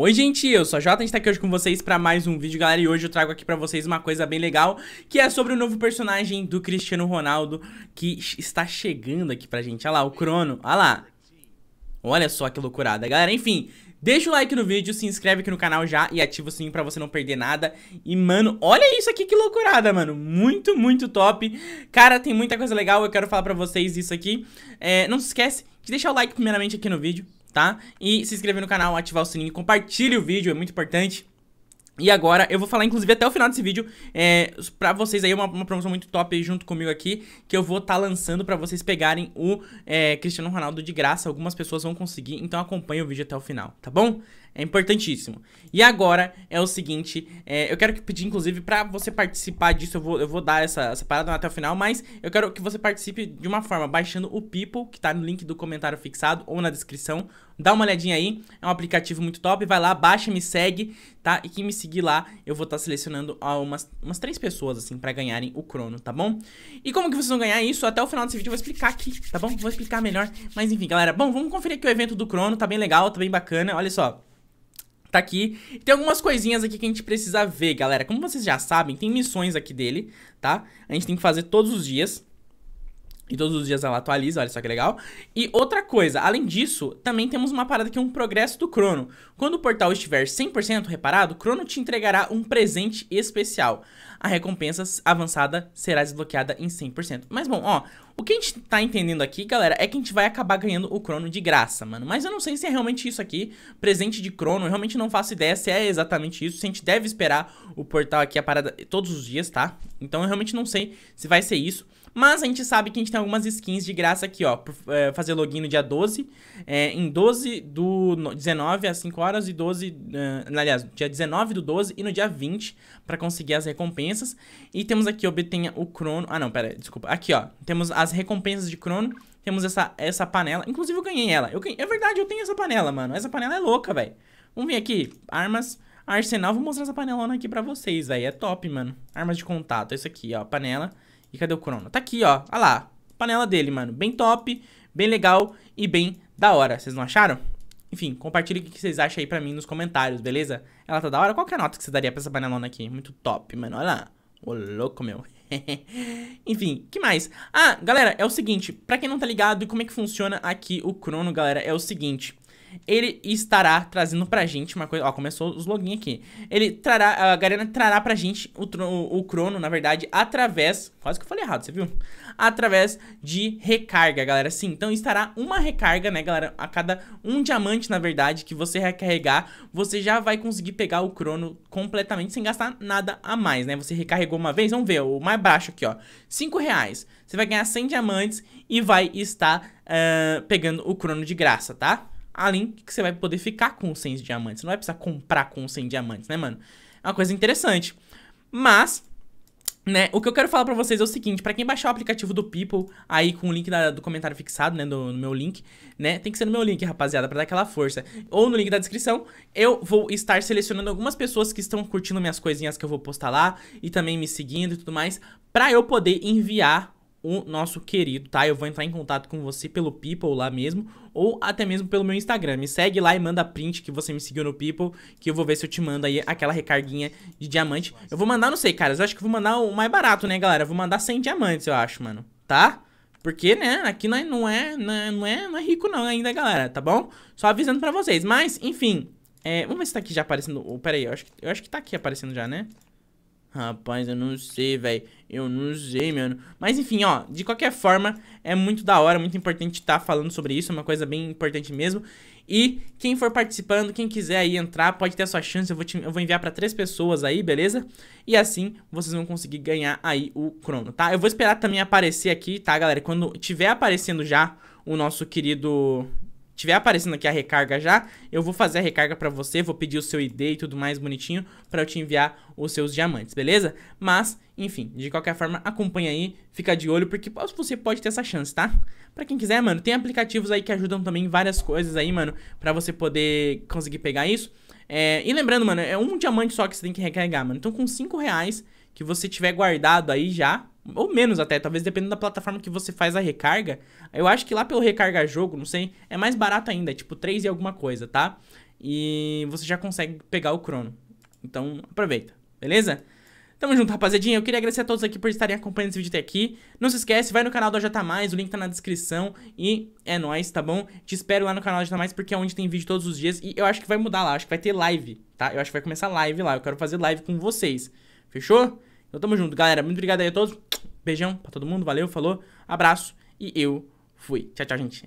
Oi gente, eu sou a Jota, a gente tá aqui hoje com vocês pra mais um vídeo, galera, e hoje eu trago aqui pra vocês uma coisa bem legal, que é sobre o novo personagem do Cristiano Ronaldo, que está chegando aqui pra gente, olha lá, o Crono, olha lá, olha só que loucurada, galera, enfim, deixa o like no vídeo, se inscreve aqui no canal já e ativa o sininho pra você não perder nada, e mano, olha isso aqui que loucurada, mano, muito, muito top, cara, tem muita coisa legal, eu quero falar pra vocês isso aqui, é, não se esquece de deixar o like primeiramente aqui no vídeo, tá? E se inscrever no canal, ativar o sininho, compartilhe o vídeo, é muito importante. E agora, eu vou falar inclusive até o final desse vídeo é, pra vocês aí, uma, uma promoção muito top junto comigo aqui, que eu vou estar tá lançando pra vocês pegarem o é, Cristiano Ronaldo de graça, algumas pessoas vão conseguir, então acompanha o vídeo até o final, tá bom? É importantíssimo. E agora é o seguinte, é, eu quero que pedir, inclusive, para você participar disso, eu vou, eu vou dar essa, essa parada até o final, mas eu quero que você participe de uma forma, baixando o People, que tá no link do comentário fixado ou na descrição. Dá uma olhadinha aí, é um aplicativo muito top, vai lá, baixa, me segue, tá? E quem me seguir lá, eu vou estar tá selecionando ó, umas, umas três pessoas, assim, para ganharem o crono, tá bom? E como que vocês vão ganhar isso? Até o final desse vídeo eu vou explicar aqui, tá bom? Vou explicar melhor, mas enfim, galera. Bom, vamos conferir aqui o evento do crono, tá bem legal, tá bem bacana, olha só tá aqui. tem algumas coisinhas aqui que a gente precisa ver, galera. Como vocês já sabem, tem missões aqui dele, tá? A gente tem que fazer todos os dias. E todos os dias ela atualiza, olha só que legal. E outra coisa, além disso, também temos uma parada que é um progresso do Crono. Quando o portal estiver 100% reparado, o Crono te entregará um presente especial. A recompensa avançada será desbloqueada em 100%. Mas bom, ó, o que a gente tá entendendo aqui, galera, é que a gente vai acabar ganhando o Crono de graça, mano. Mas eu não sei se é realmente isso aqui, presente de Crono. Eu realmente não faço ideia se é exatamente isso. Se a gente deve esperar o portal aqui, a parada, todos os dias, tá? Então eu realmente não sei se vai ser isso. Mas a gente sabe que a gente tem algumas skins de graça aqui, ó. Por, é, fazer login no dia 12. É, eh, em 12 do 19 às 5 horas e 12... Uh, eh, aliás, dia 19 do 12 e no dia 20 para conseguir as recompensas. E temos aqui, obtenha o crono... Ah, não, pera, desculpa. Aqui, ó. Temos as as recompensas de Crono. Temos essa, essa panela. Inclusive, eu ganhei ela. Eu ganhei... É verdade, eu tenho essa panela, mano. Essa panela é louca, velho. Vamos ver aqui. Armas, arsenal. Vou mostrar essa panelona aqui pra vocês, velho. É top, mano. Armas de contato. Isso aqui, ó. Panela. E cadê o Crono? Tá aqui, ó. Olha lá. Panela dele, mano. Bem top, bem legal e bem da hora. Vocês não acharam? Enfim, compartilhe o que vocês acham aí pra mim nos comentários, beleza? Ela tá da hora? Qual que é a nota que você daria pra essa panelona aqui? Muito top, mano. Olha lá. Ô, louco, meu. Enfim, que mais? Ah, galera, é o seguinte, pra quem não tá ligado como é que funciona aqui o Crono, galera, é o seguinte ele estará trazendo pra gente uma coisa. Ó, começou os login aqui. Ele trará, a Garena trará pra gente o, o, o crono, na verdade, através. Quase que eu falei errado, você viu? Através de recarga, galera. Sim, então estará uma recarga, né, galera? A cada um diamante, na verdade, que você recarregar, você já vai conseguir pegar o crono completamente sem gastar nada a mais, né? Você recarregou uma vez, vamos ver, o mais baixo aqui, ó. 5 reais. Você vai ganhar 100 diamantes e vai estar uh, pegando o crono de graça, tá? Além que você vai poder ficar com 100 diamantes. Não vai precisar comprar com 100 diamantes, né, mano? É uma coisa interessante. Mas, né, o que eu quero falar pra vocês é o seguinte, pra quem baixar o aplicativo do People, aí com o link da, do comentário fixado, né, do, no meu link, né, tem que ser no meu link, rapaziada, pra dar aquela força, ou no link da descrição, eu vou estar selecionando algumas pessoas que estão curtindo minhas coisinhas que eu vou postar lá, e também me seguindo e tudo mais, pra eu poder enviar o nosso querido, tá? Eu vou entrar em contato com você pelo People lá mesmo, ou até mesmo pelo meu Instagram. Me segue lá e manda print que você me seguiu no People, que eu vou ver se eu te mando aí aquela recarguinha de diamante. Eu vou mandar, não sei, cara, eu acho que vou mandar o mais barato, né, galera? Eu vou mandar 100 diamantes, eu acho, mano, tá? Porque, né, aqui não é, não é, não é, não é rico não ainda, galera, tá bom? Só avisando pra vocês. Mas, enfim, é, vamos ver se tá aqui já aparecendo... Oh, pera aí, eu acho, que, eu acho que tá aqui aparecendo já, né? Rapaz, eu não sei, velho. Eu não sei, mano. Mas enfim, ó, de qualquer forma, é muito da hora, muito importante estar tá falando sobre isso, é uma coisa bem importante mesmo. E quem for participando, quem quiser aí entrar, pode ter a sua chance, eu vou, te, eu vou enviar para três pessoas aí, beleza? E assim, vocês vão conseguir ganhar aí o crono, tá? Eu vou esperar também aparecer aqui, tá, galera? Quando tiver aparecendo já o nosso querido tiver aparecendo aqui a recarga já, eu vou fazer a recarga para você, vou pedir o seu ID e tudo mais bonitinho para eu te enviar os seus diamantes, beleza? Mas, enfim, de qualquer forma, acompanha aí, fica de olho, porque você pode ter essa chance, tá? Pra quem quiser, mano, tem aplicativos aí que ajudam também várias coisas aí, mano, pra você poder conseguir pegar isso. É, e lembrando, mano, é um diamante só que você tem que recarregar, mano. Então, com 5 reais que você tiver guardado aí já, ou menos até, talvez dependendo da plataforma que você faz a recarga. Eu acho que lá pelo recarga jogo, não sei, é mais barato ainda, é tipo 3 e alguma coisa, tá? E você já consegue pegar o crono. Então, aproveita, beleza? Tamo junto, rapaziadinha. Eu queria agradecer a todos aqui por estarem acompanhando esse vídeo até aqui. Não se esquece, vai no canal do AJ Mais, o link tá na descrição. E é nóis, tá bom? Te espero lá no canal do AJ Mais, porque é onde tem vídeo todos os dias. E eu acho que vai mudar lá, acho que vai ter live, tá? Eu acho que vai começar live lá. Eu quero fazer live com vocês. Fechou? Então tamo junto, galera. Muito obrigado aí a todos. Beijão pra todo mundo, valeu, falou, abraço e eu fui. Tchau, tchau, gente.